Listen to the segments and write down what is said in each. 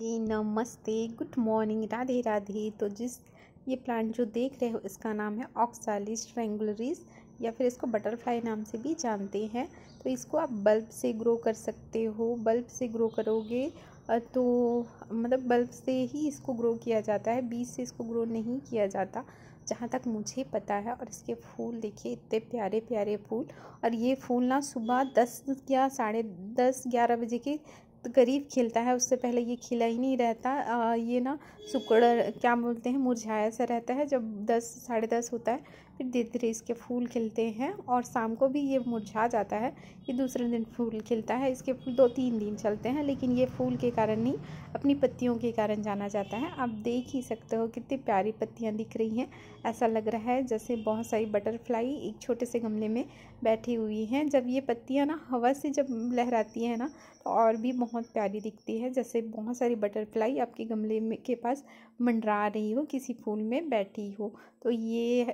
जी नमस्ते good morning Radhe Radhe तो जिस ये प्लांट जो देख रहे हो इसका नाम है ऑक्सालिस ट्रेंगुलरिस या फिर इसको बटरफ्लाई नाम से भी जानते हैं तो इसको आप बल्ब से ग्रो कर सकते हो बल्ब से ग्रो करोगे तो मतलब बल्ब से ही इसको ग्रो किया जाता है बीज से इसको ग्रो नहीं किया जाता जहाँ तक मुझे पता है और इसके फूल देखिए इतने प्यारे प्यारे फूल और ये फूल ना सुबह दस या साढ़े दस ग्यारह बजे के गरीब खिलता है उससे पहले ये खिला ही नहीं रहता आ, ये ना सुकड़ क्या बोलते हैं मुरझाया सा रहता है जब दस साढ़े दस होता है फिर धीरे धीरे इसके फूल खिलते हैं और शाम को भी ये मुरझा जाता है ये दूसरे दिन फूल खिलता है इसके फूल दो तीन दिन चलते हैं लेकिन ये फूल के कारण नहीं अपनी पत्तियों के कारण जाना जाता है आप देख ही सकते हो कितनी प्यारी पत्तियाँ दिख रही हैं ऐसा लग रहा है जैसे बहुत सारी बटरफ्लाई एक छोटे से गमले में बैठी हुई हैं जब ये पत्तियाँ ना हवा से जब लहराती हैं ना तो और भी बहुत प्यारी दिखती है जैसे बहुत सारी बटरफ्लाई आपके गमले में के पास मंडरा रही हो किसी फूल में बैठी हो तो ये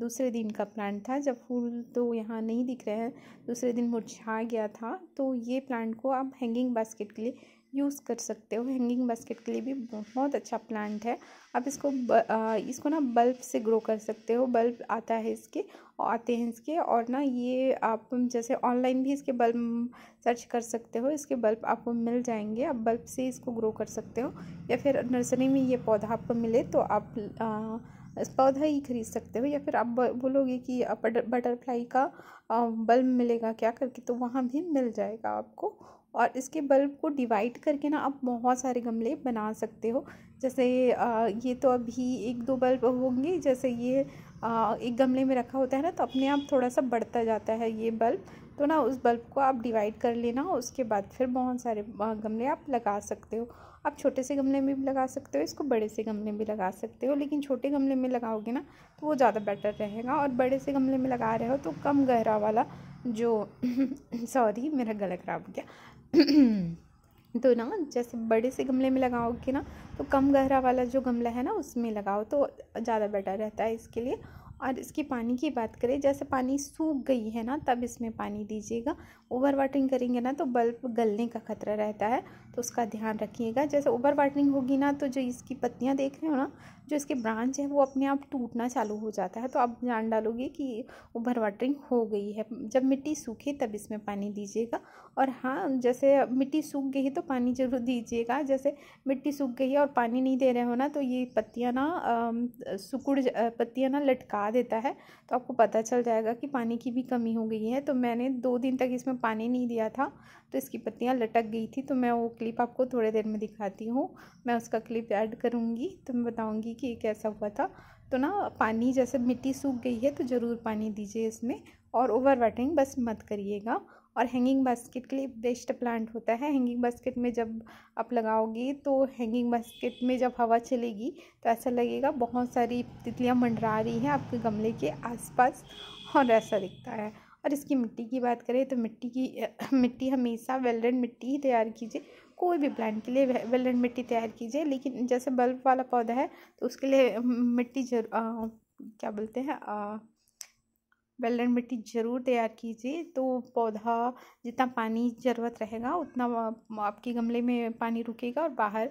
दूसरे दिन का प्लांट था जब फूल तो यहाँ नहीं दिख रहे हैं दूसरे दिन मुरझा गया था तो ये प्लांट को आप हैंगिंग बास्केट के लिए यूज़ कर सकते हो हैंगिंग बास्केट के लिए भी बहुत अच्छा प्लांट है आप इसको ब, आ, इसको ना बल्ब से ग्रो कर सकते हो बल्ब आता है इसके और आते हैं इसके और ना ये आप जैसे ऑनलाइन भी इसके बल्ब सर्च कर सकते हो इसके बल्ब आपको मिल जाएंगे आप बल्ब से इसको ग्रो कर सकते हो या फिर नर्सरी में ये पौधा आपको मिले तो आप आ, पौधा ही खरीद सकते हो या फिर आप बोलोगे कि बटरफ्लाई का बल्ब मिलेगा क्या करके तो वहाँ भी मिल जाएगा आपको और इसके बल्ब को डिवाइड करके ना आप बहुत सारे गमले बना सकते हो जैसे ये तो अभी एक दो बल्ब होंगे जैसे ये एक गमले में रखा होता है ना तो अपने आप थोड़ा सा बढ़ता जाता है ये बल्ब तो ना उस बल्ब को आप डिवाइड कर लेना उसके बाद फिर बहुत सारे गमले आप लगा सकते हो आप छोटे से गमले में भी लगा सकते हो इसको बड़े से गमले में लगा सकते हो लेकिन छोटे गमले में लगाओगे ना तो वो ज़्यादा बेटर रहेगा और बड़े से गमले में लगा रहे हो तो कम गहरा वाला जो सॉरी मेरा गला खराब हो गया तो ना जैसे बड़े से गमले में लगाओगे ना तो कम गहरा वाला जो गमला है ना उसमें लगाओ तो ज़्यादा बेटर रहता है इसके लिए और इसकी पानी की बात करें जैसे पानी सूख गई है ना तब इसमें पानी दीजिएगा ओवर वाटरिंग करेंगे ना तो बल्ब गलने का खतरा रहता है तो उसका ध्यान रखिएगा जैसे ओवर वाटरिंग होगी ना तो जो इसकी पत्तियाँ देख रहे हो ना जो इसके ब्रांच है वो अपने आप टूटना चालू हो जाता है तो आप जान डालोगे कि ओवर वाटरिंग हो गई है जब मिट्टी सूखे तब इसमें पानी दीजिएगा और हाँ जैसे मिट्टी सूख गई तो पानी ज़रूर दीजिएगा जैसे मिट्टी सूख गई और पानी नहीं दे रहे हो ना तो ये पत्तियाँ ना सुकुड़ पत्तियाँ ना लटका देता है तो आपको पता चल जाएगा कि पानी की भी कमी हो गई है तो मैंने दो दिन तक इसमें पानी नहीं दिया था तो इसकी पत्तियाँ लटक गई थी तो मैं वो क्लिप आपको थोड़ी देर में दिखाती हूँ मैं उसका क्लिप ऐड करूँगी तो मैं बताऊँगी कि कैसा हुआ था तो ना पानी जैसे मिट्टी सूख गई है तो ज़रूर पानी दीजिए इसमें और ओवर वाटरिंग बस मत करिएगा और हैंगिंग बास्केट के लिए बेस्ट प्लांट होता है हैंगिंग बास्केट में जब आप लगाओगे तो हैंगिंग बास्केट में जब हवा चलेगी तो ऐसा लगेगा बहुत सारी तितलियाँ मंडरा रही हैं आपके गमले के आसपास और ऐसा दिखता है और इसकी मिट्टी की बात करें तो मिट्टी की मिट्टी हमेशा वेलडन मिट्टी ही तैयार कीजिए कोई भी प्लांट के लिए वेल एंड मिट्टी तैयार कीजिए लेकिन जैसे बल्ब वाला पौधा है तो उसके लिए मिट्टी जरूर क्या बोलते हैं वेल एंड मिट्टी ज़रूर तैयार कीजिए तो पौधा जितना पानी ज़रूरत रहेगा उतना आपके गमले में पानी रुकेगा और बाहर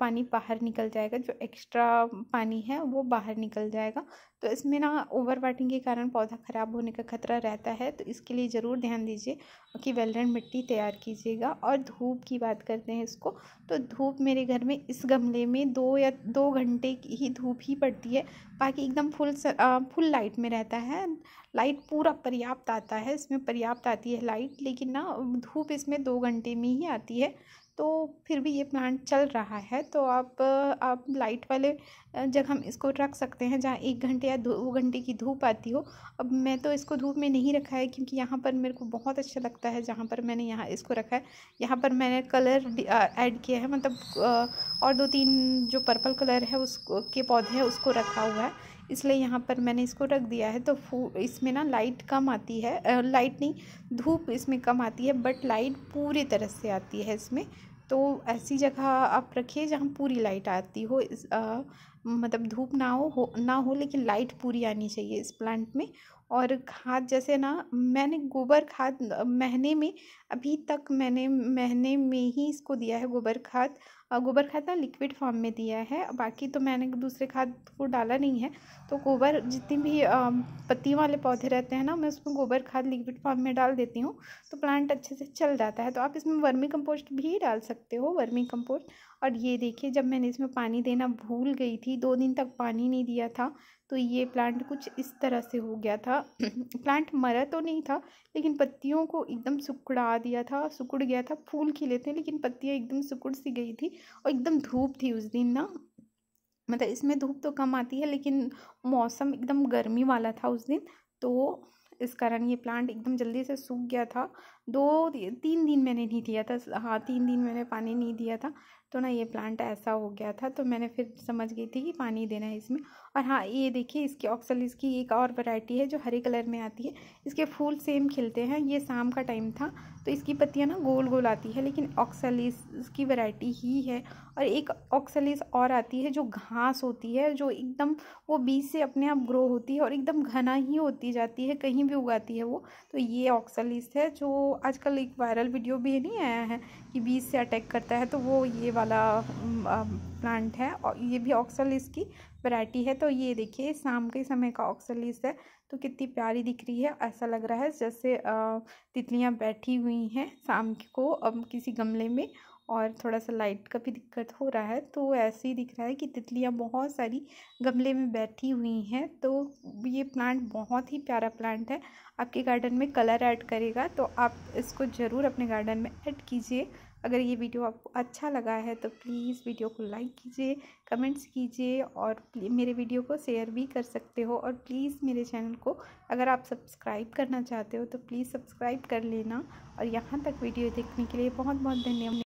पानी बाहर निकल जाएगा जो एक्स्ट्रा पानी है वो बाहर निकल जाएगा तो इसमें ना ओवर वाटिंग के कारण पौधा ख़राब होने का खतरा रहता है तो इसके लिए ज़रूर ध्यान दीजिए कि वेलरेंट मिट्टी तैयार कीजिएगा और धूप की बात करते हैं इसको तो धूप मेरे घर में इस गमले में दो या दो घंटे की ही धूप ही पड़ती है बाकी एकदम फुल सर, फुल लाइट में रहता है लाइट पूरा पर्याप्त आता है इसमें पर्याप्त आती है लाइट लेकिन ना धूप इसमें दो घंटे में ही आती है तो फिर भी ये प्लांट चल रहा है तो आप आप लाइट वाले जगह हम इसको रख सकते हैं जहाँ एक घंटे या दो घंटे की धूप आती हो अब मैं तो इसको धूप में नहीं रखा है क्योंकि यहाँ पर मेरे को बहुत अच्छा लगता है जहाँ पर मैंने यहाँ इसको रखा है यहाँ पर मैंने कलर ऐड किया है मतलब और दो तीन जो पर्पल कलर है उस के पौधे हैं उसको रखा हुआ है इसलिए यहाँ पर मैंने इसको रख दिया है तो फू इसमें ना लाइट कम आती है लाइट नहीं धूप इसमें कम आती है बट लाइट पूरी तरह से आती है इसमें तो ऐसी जगह आप रखिए जहाँ पूरी लाइट आती हो इस आ, मतलब धूप ना हो, हो ना हो लेकिन लाइट पूरी आनी चाहिए इस प्लांट में और खाद जैसे ना मैंने गोबर खाद महीने में अभी तक मैंने महीने में ही इसको दिया है गोबर खाद गोबर खाद ना लिक्विड फॉर्म में दिया है बाकी तो मैंने दूसरे खाद को डाला नहीं है तो गोबर जितनी भी पत्ती वाले पौधे रहते हैं ना मैं उसमें गोबर खाद लिक्विड फॉर्म में डाल देती हूँ तो प्लांट अच्छे से चल जाता है तो आप इसमें वर्मी कंपोस्ट भी डाल सकते हो वर्मी कंपोस्ट और ये देखिए जब मैंने इसमें पानी देना भूल गई थी दो दिन तक पानी नहीं दिया था तो ये प्लांट कुछ इस तरह से हो गया था प्लांट हम्म। मरा तो नहीं था लेकिन पत्तियों को एकदम सुकड़ा दिया था सुकड़ गया था फूल खिले थे लेकिन पत्तियाँ एकदम सुकड़ सी गई थी और एकदम धूप थी उस दिन ना मतलब इसमें धूप तो कम आती है लेकिन मौसम एकदम गर्मी वाला था उस दिन तो इस कारण ये प्लांट एकदम जल्दी से सूख गया था दो तीन दिन मैंने नहीं दिया था हाँ तीन दिन मैंने पानी नहीं दिया था तो ना ये प्लांट ऐसा हो गया था तो मैंने फिर समझ गई थी कि पानी देना है इसमें और हाँ ये देखिए इसकी ऑक्सलिस की एक और वैरायटी है जो हरे कलर में आती है इसके फूल सेम खिलते हैं ये शाम का टाइम था तो इसकी पत्तियाँ ना गोल गोल आती है लेकिन ऑक्सलिस की वैरायटी ही है और एक ऑक्सलिस और आती है जो घास होती है जो एकदम वो बीज से अपने आप ग्रो होती है और एकदम घना ही होती जाती है कहीं भी उगाती है वो तो ये ऑक्सलिस है जो आजकल एक वायरल वीडियो भी नहीं आया है कि बीज से अटैक करता है तो वो ये वाला प्लांट है और ये भी ऑक्सलिस की वैरायटी है तो ये देखिए शाम के समय का ऑक्सलिस है तो कितनी प्यारी दिख रही है ऐसा लग रहा है जैसे तितलियाँ बैठी हुई हैं शाम को अब किसी गमले में और थोड़ा सा लाइट का भी दिक्कत हो रहा है तो ऐसे ही दिख रहा है कि तितलियाँ बहुत सारी गमले में बैठी हुई हैं तो ये प्लांट बहुत ही प्यारा प्लांट है आपके गार्डन में कलर ऐड करेगा तो आप इसको ज़रूर अपने गार्डन में ऐड कीजिए अगर ये वीडियो आपको अच्छा लगा है तो प्लीज़ वीडियो को लाइक कीजिए कमेंट्स कीजिए और मेरे वीडियो को शेयर भी कर सकते हो और प्लीज़ मेरे चैनल को अगर आप सब्सक्राइब करना चाहते हो तो प्लीज़ सब्सक्राइब कर लेना और यहाँ तक वीडियो देखने के लिए बहुत बहुत धन्यवाद